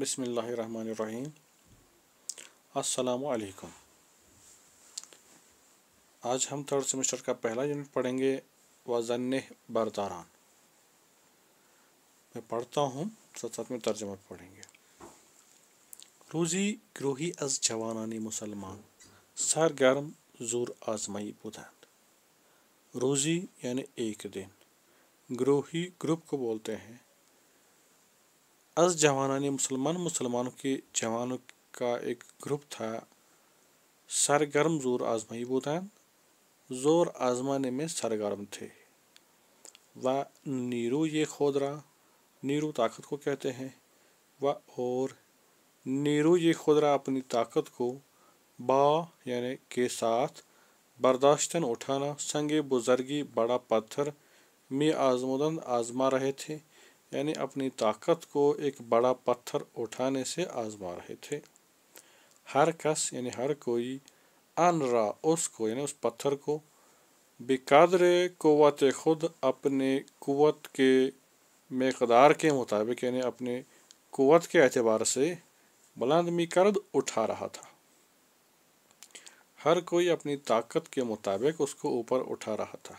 बिसमीम् असलकम आज हम थर्ड सेमेस्टर का पहला यूनिट पढ़ेंगे वजन बरदारान मैं पढ़ता हूँ साथ साथ में तर्जमा पढ़ेंगे रोज़ी ग्रोही अज जवानानी मुसलमान सर गर्म जोर आजमाई बुधन रोज़ी यानी एक दिन ग्रोही ग्रुप को बोलते हैं अज जवाना मुसलमान मुसलमानों के जवानों का एक ग्रुप था सरगर्म जोर आजमाई बुदान जोर आजमाने में सरगर्म थे व नीरू ये खोदरा नीरू ताकत को कहते हैं व और नीरू ये खुदरा अपनी ताकत को बा यानी के साथ बर्दाश्तन उठाना संग बुजर्गी बड़ा पत्थर में आजमोदन आजमा रहे थे यानी अपनी ताकत को एक बड़ा पत्थर उठाने से आजमा रहे थे हर कस यानी हर कोई अन रहा उसको यानी उस पत्थर को बेकादर क़वत खुद अपने क़वत के मकदार के मुताबिक यानी अपने क़वत के अतबार से बुलंदमी कर्द उठा रहा था हर कोई अपनी ताकत के मुताबिक उसको ऊपर उठा रहा था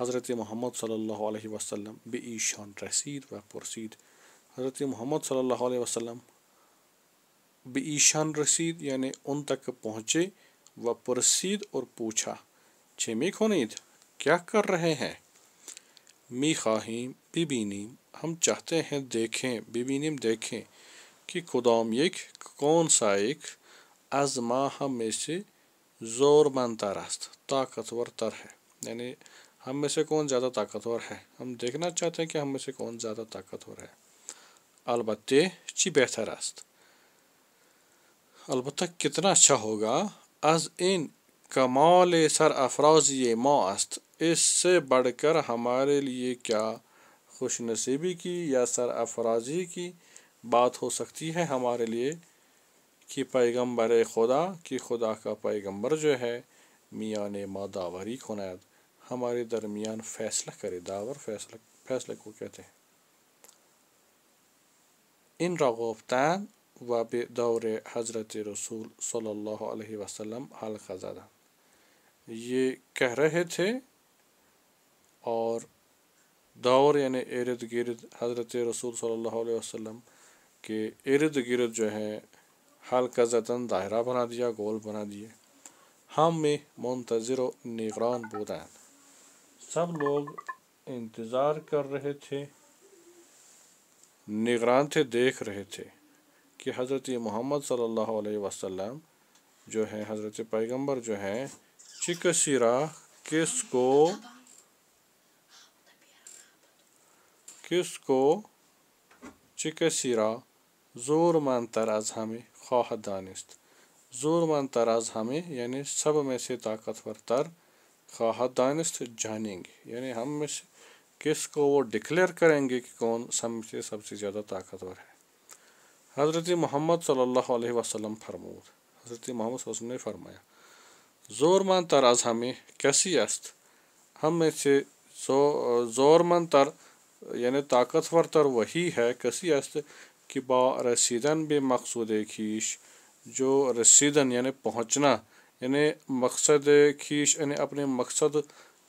हज़रत मोहम्मद सल्लल्लाहु अलैहि वसल्लम रसीद व पुरसीद हज़रत मोहम्मद सल्लल्लाहु अलैहि वसल्लम बेईशान रसीद यानि उन तक पहुँचे व पुरसीद और पूछा छेमी खोनीद क्या कर रहे हैं मी खाहिम नीम हम चाहते हैं देखें नीम देखें कि खुदाम एक कौन सा एक आजमा हमें से ज़ोरमंद तरस्त ताकतवर तर है यानी हम में से कौन ज़्यादा ताकतवर है हम देखना चाहते हैं कि हम में से कौन ज़्यादा ताकतवर है अलबत् ची बेहतर अस्त अलबत् कितना अच्छा होगा अज इन कमाल सर अफराज ये मौ अस्त इससे बढ़कर हमारे लिए क्या खुश नसीबी की या सर अफराजी की बात हो सकती है हमारे लिए कि पैगम्बर खुदा कि खुदा का पैगम्बर जो है मियाँ ने मादावरी खुनैद हमारे दरमियान फैसला करे दावर फैसला फैसले को कहते हैं इन रगोबतान व दौर हज़रत रसूल सल्लल्लाहु अलैहि वसल्लम हाल खजादा ये कह रहे थे और दौर यानि इर्द गिर्द हज़रत रसूल सल्लल्लाहु अलैहि वसल्लम के इर्द गिर्द जो है हाल कजतन दायरा बना दिया गोल बना दिए हम में मुंतज़र निगरान बुदान सब लोग इंतज़ार कर रहे थे निगरान थे देख रहे थे कि हज़रत मोहम्मद सल्लल्लाहु अलैहि वसल्लम जो है हज़रत पैगंबर जो हैं चिकसिरा किस को किस को चिकसिरा ज़ोर मान तराज हमें खवाह ज़ोर मान तराज हमें यानी सब में से ताकतवर तर खाहदानस्त जानेंगे यानी हम में से किस को वो डिक्लेयर करेंगे कि कौन समझे सबसे ज़्यादा ताकतवर है हज़रत मोहम्मद सल्ला वसलम फरमूद हज़रत मोहम्मद ने फरमाया ज़ोरमंद तर आज हमें कैसी अस्त हम में से जो मंद तर यानी ताकतवर तर वही है कैसी अस्त कि बा रसीदन भी मकसूद खीश जो रसीदन यानी पहुँचना यानी मकसद खीश यानी अपने मकसद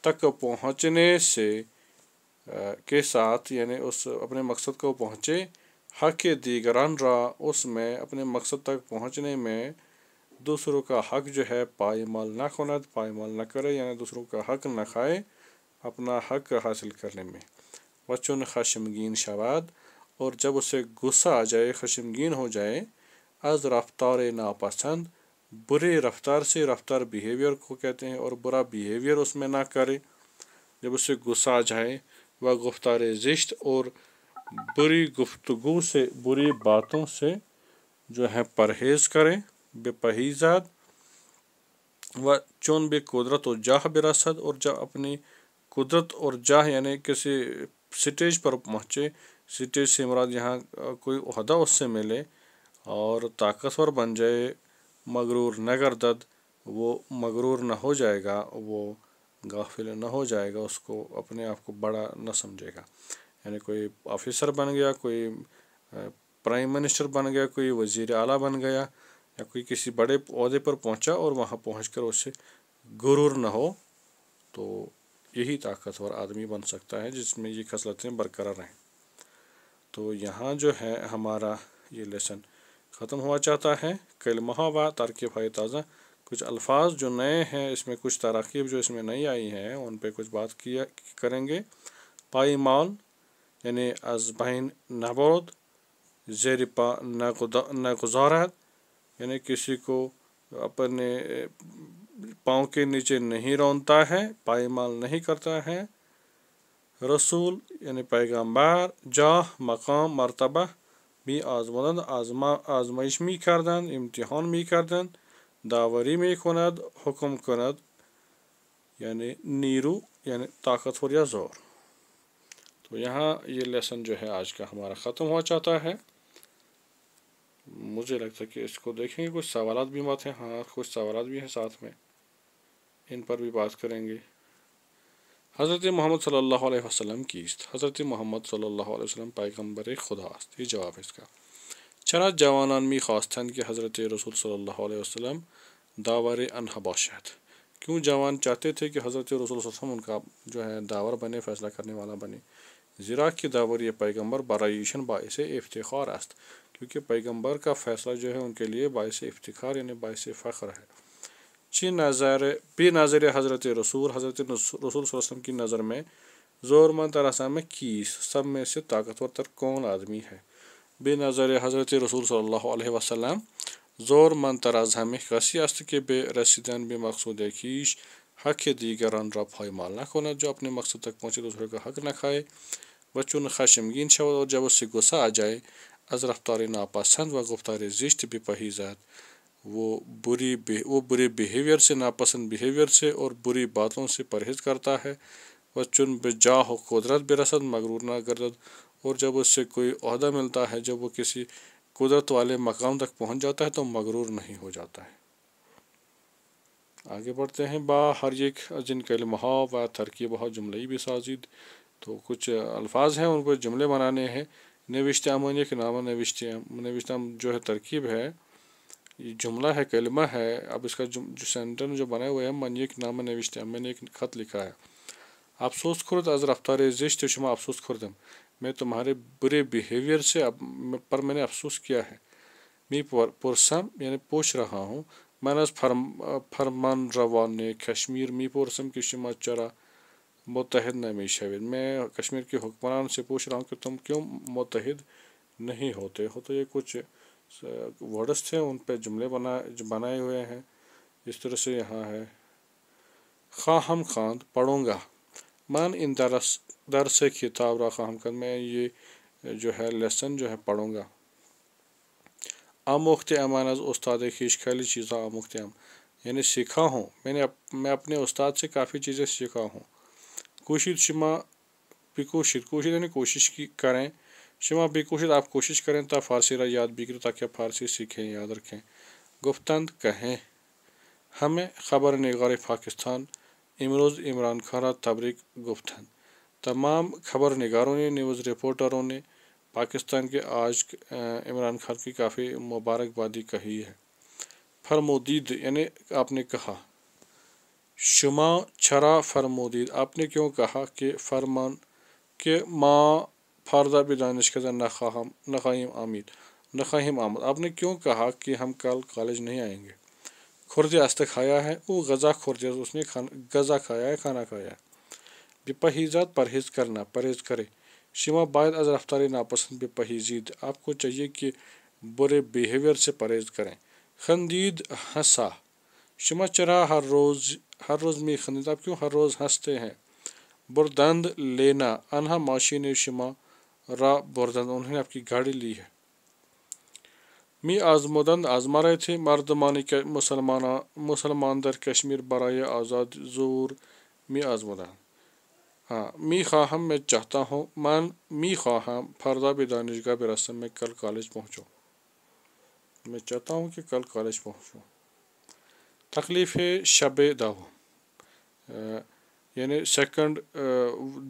तक पहुँचने से आ, के साथ यानी उस अपने मकसद को पहुँचे हक दीगरान रहा उसमें अपने मकसद तक पहुँचने में दूसरों का हक जो है पायमाल ना खोना पायमाल ना करे यानी दूसरों का हक ना खाए अपना हक हासिल करने में वचन खशमगीन शवाद और जब उसे गुस्सा आ जाए खशमगीन हो जाए अज रफ्तार नापसंद बुरे रफ्तार से रफ्तार बिहेवियर को कहते हैं और बुरा बिहेवियर उसमें ना करे जब उसे गुस्सा आ जाए वह गुफ्तार जिश्त और बुरी गुफ्तगु से बुरी बातों से जो है परहेज़ करें बेपहीजात व चुन बे कुदरत और जाह बरासत और जब अपनी कुदरत और जाह यानी किसी स्टेज पर पहुँचे स्टेज से मुराद यहाँ कोई अहदा उससे मिले और ताकतवर बन जाए मगरूर न दद वो मगरूर न हो जाएगा वो गाफिल न हो जाएगा उसको अपने आप को बड़ा न समझेगा यानी कोई ऑफिसर बन गया कोई प्राइम मिनिस्टर बन गया कोई वज़ी अला बन गया या कोई किसी बड़े अहदे पर पहुंचा और वहां पहुंचकर उससे गुरूर न हो तो यही ताकतवर आदमी बन सकता है जिसमें ये खसलतें बरकरार रहें तो यहाँ जो है हमारा ये लेसन ख़त्म हुआ चाहता है कल महावा तरकीब है ताज़ा कुछ अल्फाज जो नए हैं इसमें कुछ तराकीब जो इसमें नई आई हैं उन पर कुछ बात किया करेंगे माल यानी अजबाइन नबोद जेर पा नगुजारत यानी किसी को अपने पाँव के नीचे नहीं रौनता है माल नहीं करता है रसूल यानी पैगम्बार जाह मकाम मरतबा می آزمودند آزمایش می کردند امتحان می کردند داوری می کند حکم کند یعنی نیرو یعنی طاقतवर या ज़ोर तो यहाँ ये लेसन जो है आज का हमारा ख़त्म हो जाता है मुझे लगता है कि इसको देखेंगे कुछ सवाल भी मत हैं हाँ कुछ सवाल भी हैं साथ में इन पर भी बात करेंगे हज़रत मोहम्मद सल्ला वसम की हज़रत मोहम्मद सल्ला वसम पैगम्बर खुदा अस्त ये जवाब है इसका चरा जवानान मी खास्तन कि हज़रत रसूल सल्ला वसम दावर अन अनहबाशत क्यों जवान चाहते थे कि हज़रत रसूल वसम उनका जो है दावर बने फ़ैसला करने वाला बने ज़रा कि दावर ये पैगम्बर बराइशन बायस इफ्तार अस्त क्योंकि पैगम्बर का फ़ैसला जो है उनके लिए बायस इफ्तार यानी बायस फ़ख्र है अच्छी नज़र भी नज़र हज़रत रसूल हज़रत रसूल वसम की नज़र में ज़ोरमंद तरासा में कीस सब में से ताकतवर तर कौन आदमी है बे नज़र हज़रत रसूल सल्लल्लाहु अलैहि वसल्लम ज़ोरमंद तराजा कसी अस्त के बे रसीदन बे मकसूद खीश हक दीगर रफाई माल ना खोना जो अपने मकसद तक पहुँचे दूसरे का हक ना खाए बच्चों ने खाशमगीन शवद और जब उससे गुस्सा आ जाए अज रफ्तार नापसंद व गुफ्तार जिश्त भी जात वो बुरी वो बुरे बिहेवियर से नापसंद बिहेवियर से और बुरी बातों से परहेज़ करता है वह चुन बेजा हो कुदरत बेरसद मगरूर ना करत और जब उससे कोई अहदा मिलता है जब वो किसी कुदरत वाले मकाम तक पहुंच जाता है तो मगरूर नहीं हो जाता है आगे बढ़ते हैं बा हर एक जिनका इलमहा व तरकीब जुमले भी साजिद तो कुछ अल्फाज हैं उन पर जुमले बनाने हैं नविश्तामन एक नामा नविश्ताम नविश्ताम जो है तरकीब है ये जुमला है कलमा है अब इसका जो सेंटर जो बनाए हुआ है मन ये नाम नविश्त मैंने एक ख़त लिखा है अफसोस खुर्द अज रफ्तार जिश्त शुमा अफसोस खुर्दम मैं तुम्हारे बुरे बिहेवियर से अब पर मैंने अफसोस किया है मैं पुरसम यानी पूछ रहा हूँ मैंने फरम फरमान रवान ने कश्मीर मी पुरसम की शुमा चरा मुतहद नमी शविद मैं कश्मीर के हुक्मरान से पूछ रहा हूँ कि तुम क्यों मुतहद नहीं होते हो तो ये कुछ वर्ड्स थे उन पर जुमले बना बनाए हुए हैं इस तरह से यहाँ है खा हम खान पढ़ूँगा मान इन दरस दर से खिताब रखा हम खान मैं ये जो है लेसन जो है पढ़ूँगा आमोख्त अमान उस्ताद खीश खाली चीज़ा आमोख्त अम यानी सीखा हूँ मैंने अप, मैं अपने उस्ताद से काफ़ी चीज़ें सीखा हूँ कोशिश शिमा पिकोशित कोशिश यानी कोशिश की करें शुमा बेकोशित आप कोशिश करें ता तो फारसी रहा याद बिगड़े ताकि आप फारसी सीखें याद रखें गुफ्तंद कहें हमें खबर नगार पाकिस्तान इमरोज़ इमरान खाना तब्रिक गुफ्तन तमाम खबर नगारों ने न्यूज़ रिपोर्टरों ने पाकिस्तान के आज इमरान खान की काफ़ी मुबारकबादी कही है फरमोदीद यानी आपने कहा शुमा छरा फरमोदीद आपने क्यों कहा कि फरमान के माँ फारदा भी दानिश कदा नखाम नखाइम आमीद नखाहिम आमद आपने क्यों कहा कि हम कल कॉलेज नहीं आएंगे खुर्ज अस्त खाया है वो गज़ा खुरजे उसने खाना गज़ा खाया है खाना खाया है बेपहीज़ात परहेज़ करना परहेज़ करे शिमा बायद अज रफ्तार नापसंद बेपहीजीद आपको चाहिए कि बुरे बिहेवियर से परहेज़ करें खंदीद हंसा शिमा चरा हर रोज़ हर रोज़ में खंदीद आप क्यों हर रोज़ हंसते हैं बुरदंद लेना अनहा माशी ने शिमा रा बुरदंद उन्होंने आपकी गाड़ी ली है मी आजमोदंद आजमा रहे थे मर्दमानी मुसलमान मुसलमान दर कश्मीर बरा आज़ाद जोर मी आजमोदंद हाँ मी खाहम मैं चाहता हूँ मान मी खाहम फरदा भी दानिशगा भी रस्म में कल कॉलेज पहुँचो मैं चाहता हूँ कि कल कॉलेज पहुँचो तकलीफ़ है शब दाव यानी सेकंड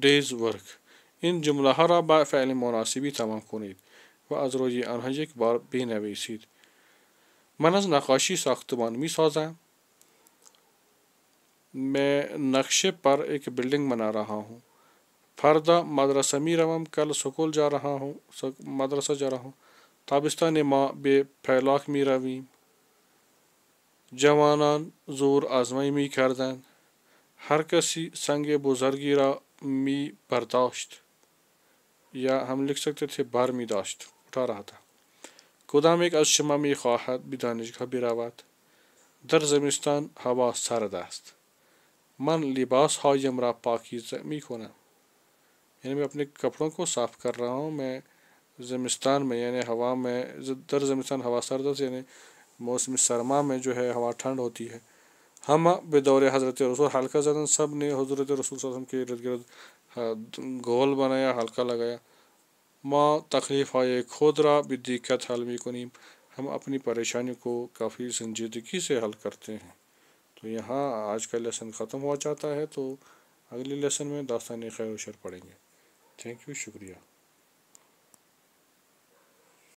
डेज वर्क این جمله ها را به فعل مناسبی تمام کنید و از روی آنها یک بار بنویسید من از نقاشی ساختمان می سازم मैं नक्शे पर एक बिल्डिंग बना रहा हूँ फरदा मदरसा मीरवम कल स्कूल जा रहा हूँ मदरसा जा रहा हूँ ताबिस्तान माँ बे फैलाक मीरवीम जवानान जोर आजमाई मी कردن हर कसी संग बुजुर्गी रा मी बर्दाश्त या हम लिख सकते थे बारहवीं दाश्त उठा रहा था गोदाम एक अजशमा में ख्वाहत बिदानिश का बिरावत दर जमिस्तान हवा सरदास्त मन लिबास हा यमरा पाकी जमी खोना यानी मैं अपने कपड़ों को साफ़ कर रहा हूँ मैं ज़मिस्तान में यानी हवा में दर ज़मिस्तान हवा सरदस यानी मौसम सरमा में जो है हवा ठंड होती है हम बदौर हज़रत रसूल हल्का जदन सब ने हज़रत रसूल के इर्द गिर्द गोल हाँ, बनाया हल्का लगाया माँ तकलीफ़ आए खोदरा बिदिक्कत हलमी नीम हम अपनी परेशानी को काफ़ी संजीदगी से हल करते हैं तो यहाँ आज का लेसन ख़त्म हुआ चाहता है तो अगले लेसन में दास्तान खैर शर पढ़ेंगे थैंक यू शुक्रिया